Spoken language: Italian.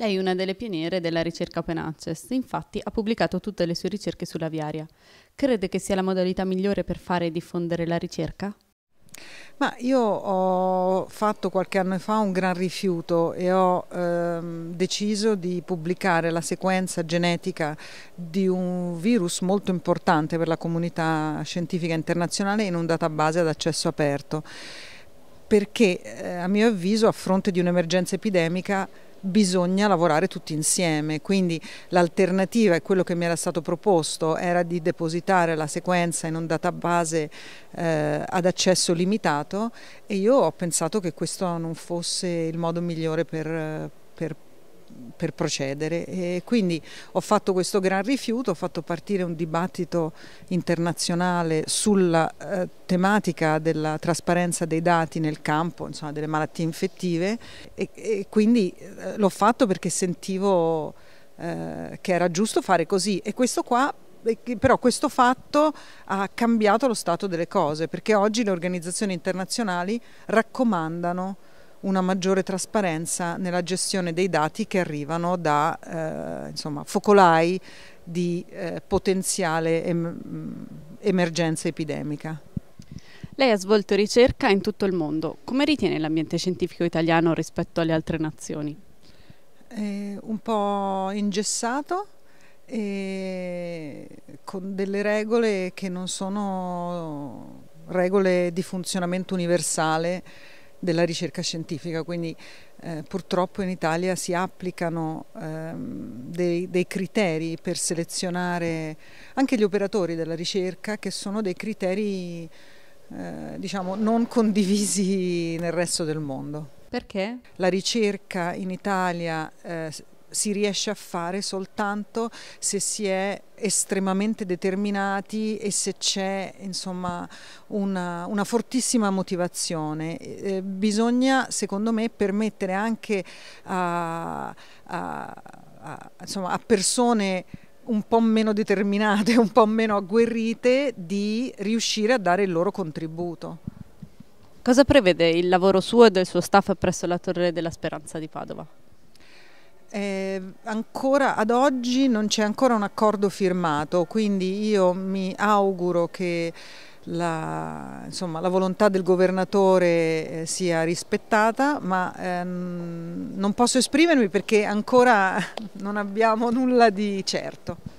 Lei è una delle pioniere della ricerca open access, infatti ha pubblicato tutte le sue ricerche sulla viaria. Crede che sia la modalità migliore per fare e diffondere la ricerca? Ma io ho fatto qualche anno fa un gran rifiuto e ho ehm, deciso di pubblicare la sequenza genetica di un virus molto importante per la comunità scientifica internazionale in un database ad accesso aperto, perché eh, a mio avviso a fronte di un'emergenza epidemica bisogna lavorare tutti insieme, quindi l'alternativa e quello che mi era stato proposto era di depositare la sequenza in un database eh, ad accesso limitato e io ho pensato che questo non fosse il modo migliore per, per per procedere e quindi ho fatto questo gran rifiuto, ho fatto partire un dibattito internazionale sulla eh, tematica della trasparenza dei dati nel campo insomma, delle malattie infettive e, e quindi eh, l'ho fatto perché sentivo eh, che era giusto fare così e questo qua però questo fatto ha cambiato lo stato delle cose perché oggi le organizzazioni internazionali raccomandano una maggiore trasparenza nella gestione dei dati che arrivano da eh, insomma, focolai di eh, potenziale em emergenza epidemica. Lei ha svolto ricerca in tutto il mondo. Come ritiene l'ambiente scientifico italiano rispetto alle altre nazioni? Eh, un po' ingessato e con delle regole che non sono regole di funzionamento universale della ricerca scientifica, quindi eh, purtroppo in Italia si applicano ehm, dei, dei, criteri per selezionare anche gli operatori della ricerca che sono dei criteri eh, diciamo, non condivisi nel resto del mondo. Perché? La ricerca in Italia eh, si riesce a fare soltanto se si è estremamente determinati e se c'è una, una, fortissima motivazione. Eh, bisogna secondo me permettere anche a, a, a, insomma, a persone un po' meno determinate, un po' meno agguerrite di riuscire a dare il loro contributo. Cosa prevede il lavoro suo e del suo staff presso la Torre della Speranza di Padova? Eh, ancora ad oggi non c'è ancora un accordo firmato, quindi io mi auguro che la, insomma, la volontà del governatore eh, sia rispettata, ma ehm, non posso esprimermi perché ancora non abbiamo nulla di certo.